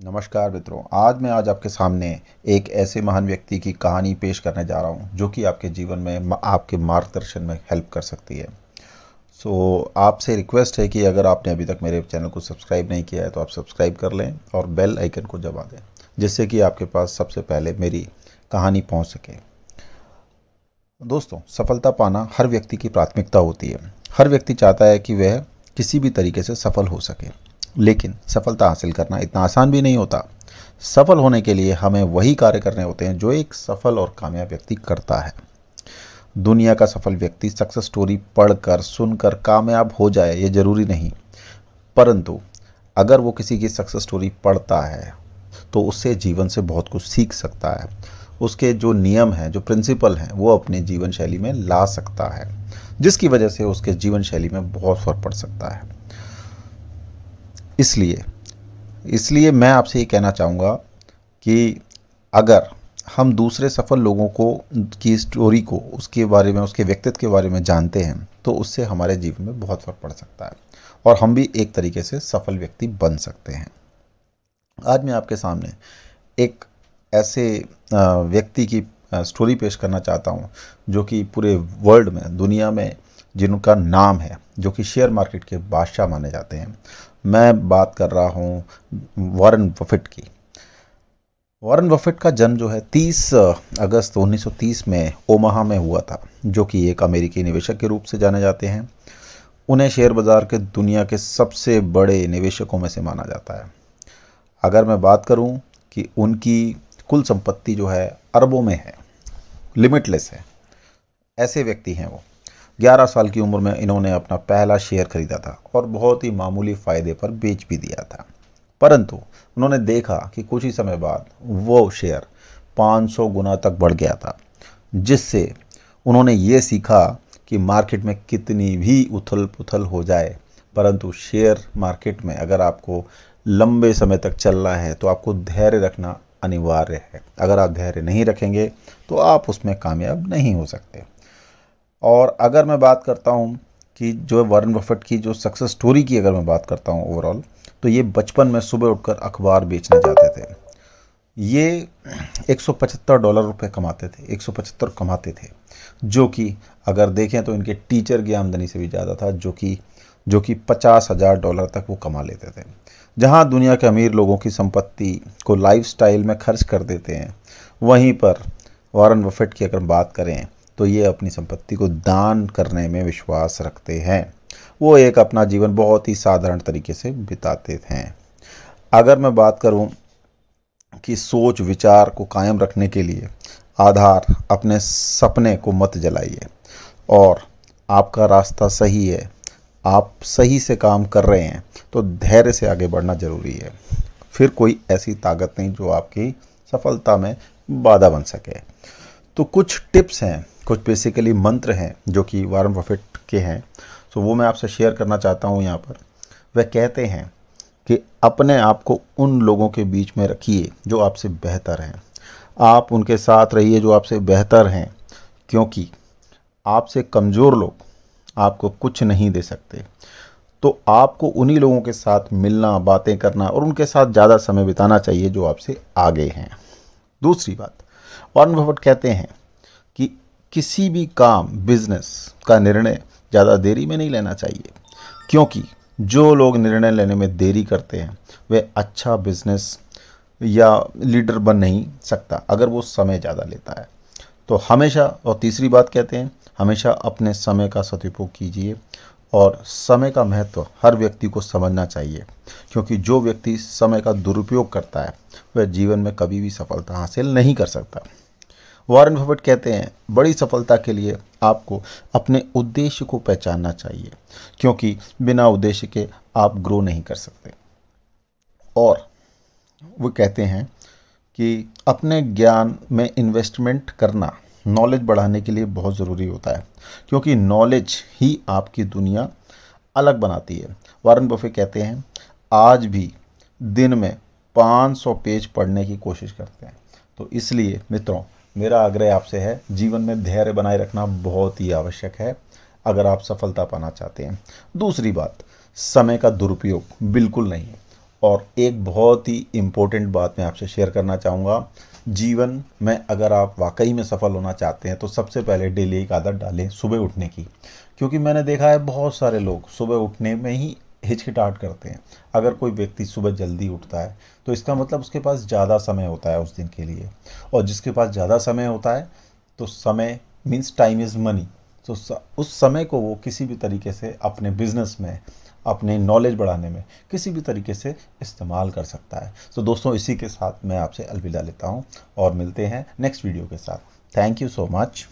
नमस्कार मित्रों आज मैं आज आपके सामने एक ऐसे महान व्यक्ति की कहानी पेश करने जा रहा हूँ जो कि आपके जीवन में आपके मार्गदर्शन में हेल्प कर सकती है सो so, आपसे रिक्वेस्ट है कि अगर आपने अभी तक मेरे चैनल को सब्सक्राइब नहीं किया है तो आप सब्सक्राइब कर लें और बेल आइकन को दबा दें जिससे कि आपके पास सबसे पहले मेरी कहानी पहुँच सके दोस्तों सफलता पाना हर व्यक्ति की प्राथमिकता होती है हर व्यक्ति चाहता है कि वह किसी भी तरीके से सफल हो सके लेकिन सफलता हासिल करना इतना आसान भी नहीं होता सफल होने के लिए हमें वही कार्य करने होते हैं जो एक सफल और कामयाब व्यक्ति करता है दुनिया का सफल व्यक्ति सक्सेस स्टोरी पढ़कर सुनकर कामयाब हो जाए ये ज़रूरी नहीं परंतु अगर वो किसी की सक्सेस स्टोरी पढ़ता है तो उससे जीवन से बहुत कुछ सीख सकता है उसके जो नियम हैं जो प्रिंसिपल हैं वो अपने जीवन शैली में ला सकता है जिसकी वजह से उसके जीवन शैली में बहुत फर्क पड़ सकता है इसलिए इसलिए मैं आपसे ये कहना चाहूँगा कि अगर हम दूसरे सफल लोगों को की स्टोरी को उसके बारे में उसके व्यक्तित्व के बारे में जानते हैं तो उससे हमारे जीवन में बहुत फ़र्क पड़ सकता है और हम भी एक तरीके से सफल व्यक्ति बन सकते हैं आज मैं आपके सामने एक ऐसे व्यक्ति की स्टोरी पेश करना चाहता हूँ जो कि पूरे वर्ल्ड में दुनिया में जिनका नाम है जो कि शेयर मार्केट के बादशाह माने जाते हैं मैं बात कर रहा हूँ वारन बफेट की वारन बफेट का जन्म जो है 30 अगस्त 1930 में ओमाहा में हुआ था जो कि एक अमेरिकी निवेशक के रूप से जाने जाते हैं उन्हें शेयर बाज़ार के दुनिया के सबसे बड़े निवेशकों में से माना जाता है अगर मैं बात करूं कि उनकी कुल संपत्ति जो है अरबों में है लिमिटलेस है ऐसे व्यक्ति हैं वो ग्यारह साल की उम्र में इन्होंने अपना पहला शेयर खरीदा था और बहुत ही मामूली फ़ायदे पर बेच भी दिया था परंतु उन्होंने देखा कि कुछ ही समय बाद वो शेयर 500 गुना तक बढ़ गया था जिससे उन्होंने ये सीखा कि मार्केट में कितनी भी उथल पुथल हो जाए परंतु शेयर मार्केट में अगर आपको लंबे समय तक चलना है तो आपको धैर्य रखना अनिवार्य है अगर आप धैर्य नहीं रखेंगे तो आप उसमें कामयाब नहीं हो सकते और अगर मैं बात करता हूँ कि जो वारन बफेट की जो सक्सेस स्टोरी की अगर मैं बात करता हूँ ओवरऑल तो ये बचपन में सुबह उठकर अखबार बेचने जाते थे ये 175 डॉलर रुपए कमाते थे 175 कमाते थे जो कि अगर देखें तो इनके टीचर की आमदनी से भी ज़्यादा था जो कि जो कि पचास हज़ार डॉलर तक वो कमा लेते थे जहाँ दुनिया के अमीर लोगों की संपत्ति को लाइफ में खर्च कर देते हैं वहीं पर वारन बफेट की अगर बात करें तो ये अपनी संपत्ति को दान करने में विश्वास रखते हैं वो एक अपना जीवन बहुत ही साधारण तरीके से बिताते थे अगर मैं बात करूं कि सोच विचार को कायम रखने के लिए आधार अपने सपने को मत जलाइए और आपका रास्ता सही है आप सही से काम कर रहे हैं तो धैर्य से आगे बढ़ना ज़रूरी है फिर कोई ऐसी ताकत नहीं जो आपकी सफलता में बाधा बन सके तो कुछ टिप्स हैं कुछ बेसिकली मंत्र हैं जो कि वारन बफेट के हैं सो वो मैं आपसे शेयर करना चाहता हूँ यहाँ पर वह कहते हैं कि अपने आप को उन लोगों के बीच में रखिए जो आपसे बेहतर हैं आप उनके साथ रहिए जो आपसे बेहतर हैं क्योंकि आपसे कमज़ोर लोग आपको कुछ नहीं दे सकते तो आपको उन्हीं लोगों के साथ मिलना बातें करना और उनके साथ ज़्यादा समय बिताना चाहिए जो आपसे आगे हैं दूसरी बात वारन भवन कहते हैं कि किसी भी काम बिजनेस का निर्णय ज़्यादा देरी में नहीं लेना चाहिए क्योंकि जो लोग निर्णय लेने में देरी करते हैं वह अच्छा बिजनेस या लीडर बन नहीं सकता अगर वो समय ज़्यादा लेता है तो हमेशा और तीसरी बात कहते हैं हमेशा अपने समय का सदुपयोग कीजिए और समय का महत्व हर व्यक्ति को समझना चाहिए क्योंकि जो व्यक्ति समय का दुरुपयोग करता है वह जीवन में कभी भी सफलता हासिल नहीं कर सकता वॉरेन बफेट कहते हैं बड़ी सफलता के लिए आपको अपने उद्देश्य को पहचानना चाहिए क्योंकि बिना उद्देश्य के आप ग्रो नहीं कर सकते और वो कहते हैं कि अपने ज्ञान में इन्वेस्टमेंट करना नॉलेज बढ़ाने के लिए बहुत ज़रूरी होता है क्योंकि नॉलेज ही आपकी दुनिया अलग बनाती है वारन बफे कहते हैं आज भी दिन में 500 पेज पढ़ने की कोशिश करते हैं तो इसलिए मित्रों मेरा आग्रह आपसे है जीवन में धैर्य बनाए रखना बहुत ही आवश्यक है अगर आप सफलता पाना चाहते हैं दूसरी बात समय का दुरुपयोग बिल्कुल नहीं और एक बहुत ही इम्पोर्टेंट बात मैं आपसे शेयर करना चाहूँगा जीवन में अगर आप वाकई में सफल होना चाहते हैं तो सबसे पहले डेली एक आदत डालें सुबह उठने की क्योंकि मैंने देखा है बहुत सारे लोग सुबह उठने में ही हिचकिटाहट करते हैं अगर कोई व्यक्ति सुबह जल्दी उठता है तो इसका मतलब उसके पास ज़्यादा समय होता है उस दिन के लिए और जिसके पास ज़्यादा समय होता है तो समय मीन्स टाइम इज़ मनी तो उस समय को वो किसी भी तरीके से अपने बिजनेस में अपने नॉलेज बढ़ाने में किसी भी तरीके से इस्तेमाल कर सकता है तो दोस्तों इसी के साथ मैं आपसे अलविदा लेता हूँ और मिलते हैं नेक्स्ट वीडियो के साथ थैंक यू सो मच